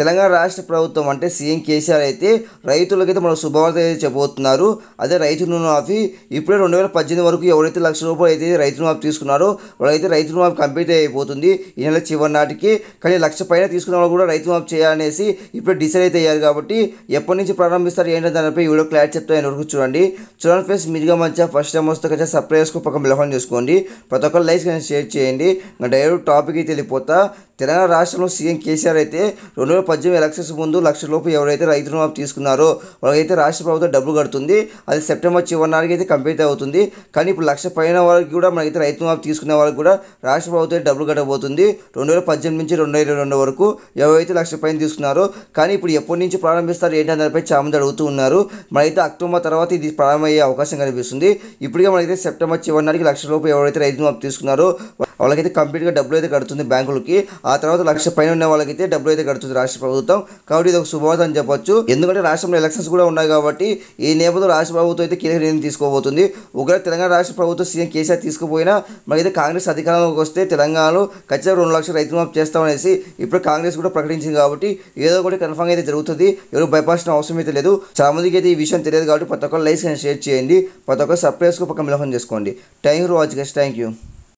తెలంగాణ రాష్ట్ర ప్రభుత్వం అంటే సీఎం కేసీఆర్ అయితే రైతులకైతే మనం శుభవార్త అయితే అదే రైతు రుణమాఫీ ఇప్పుడే రెండు వేల పద్దెనిమిది వరకు ఎవరైతే లక్ష రూపాయలు అయితే రైతు రుణమాఫీ తీసుకున్నారో వాళ్ళైతే రైతు రుణమాఫీ కంప్లీట్ అయిపోతుంది ఈ నెల చివరి నాటికి కానీ లక్ష పైన తీసుకున్న వాళ్ళు కూడా రైతు మాఫీ చేయాలనేసి ఇప్పుడే డిసైడ్ అయితే అయ్యారు కాబట్టి ఎప్పటి నుంచి ప్రారంభిస్తారు ఏంటంటే దానిపై వీడియో క్లారిటీ ఆయన వరకు చూడండి చూడండి ఫ్రెండ్స్ మీరుగా మంచిగా ఫస్ట్ టైం వస్తే కదా సబ్స్క్రైబ్ చేసుకో పక్కన బిలహన్ చేసుకోండి ప్రతి ఒక్కరు లైక్ షేర్ చేయండి డైరెక్ట్ టాపిక్ అయితే వెళ్ళిపోతా తెలంగాణ రాష్ట్రంలో సీఎం కేసీఆర్ అయితే రెండు వేల పద్దెనిమిది ఎలక్షన్స్ ముందు లక్ష లోపు ఎవరైతే రైతు రుణమాఫీ తీసుకున్నారో వాళ్ళకైతే రాష్ట్ర ప్రభుత్వం డబ్బులు కడుతుంది అది సెప్టెంబర్ చివరి నాటికి అయితే కంప్లీట్ అవుతుంది కానీ ఇప్పుడు లక్ష పైన వాళ్ళకి కూడా మనకైతే రైతు రుణమాఫీ తీసుకున్న వాళ్ళకి కూడా రాష్ట్ర ప్రభుత్వం డబ్బులు కట్టబోతుంది రెండు వేల పద్దెనిమిది నుంచి రెండు వేల రెండు వరకు ఎవరైతే లక్ష పైన తీసుకున్నారో కానీ ఇప్పుడు ఎప్పటి నుంచి ప్రారంభిస్తారు ఏంటి దానిపై చామంది అడుగుతూ ఉన్నారు మనైతే అక్టోబర్ తర్వాత ఇది ప్రారంభమయ్యే అవకాశం కనిపిస్తుంది ఇప్పటికే మనకైతే సెప్టెంబర్ చివరి నాటికి లక్ష లోపు ఎవరైతే రైతు రుణమాఫీ తీసుకున్నారో వాళ్ళకైతే కంప్లీట్గా డబ్బులు అయితే కడుతుంది బ్యాంకులకి ఆ తర్వాత లక్ష పైన ఉన్న వాళ్ళకైతే డబ్బులు అయితే కడుతుంది రాష్ట్ర రాష్ట్ర ప్రభుత్వం కాబట్టి ఇది ఒక శుభవార్త అని చెప్పొచ్చు ఎందుకంటే రాష్ట్రంలో ఎలక్షన్స్ కూడా ఉన్నాయి కాబట్టి ఈ నేపథ్యంలో రాష్ట్ర ప్రభుత్వం అయితే కీలక నిర్ణయం తీసుకోబోతుంది ఒకవేళ తెలంగాణ రాష్ట్ర ప్రభుత్వం సీఎం కేసీఆర్ తీసుకుపోయినా మరైతే కాంగ్రెస్ అధికారంలోకి వస్తే తెలంగాణలో ఖచ్చితంగా రెండు లక్షల రైతు మాఫ్ చేస్తామనేసి ఇప్పుడు కాంగ్రెస్ కూడా ప్రకటించింది కాబట్టి ఏదో ఒకటి కన్ఫర్మ్ అయితే జరుగుతుంది ఎవరు భయపడాల్సిన అవసరం అయితే లేదు చాలా మందికి అయితే ఈ విషయం తెలియదు కాబట్టి ప్రతి ఒక్కరు లైక్ షేర్ చేయండి ప్రతి ఒక్కరు సర్ప్రైజ్కు పక్కన మిలహం చేసుకోండి thank you for watching thank you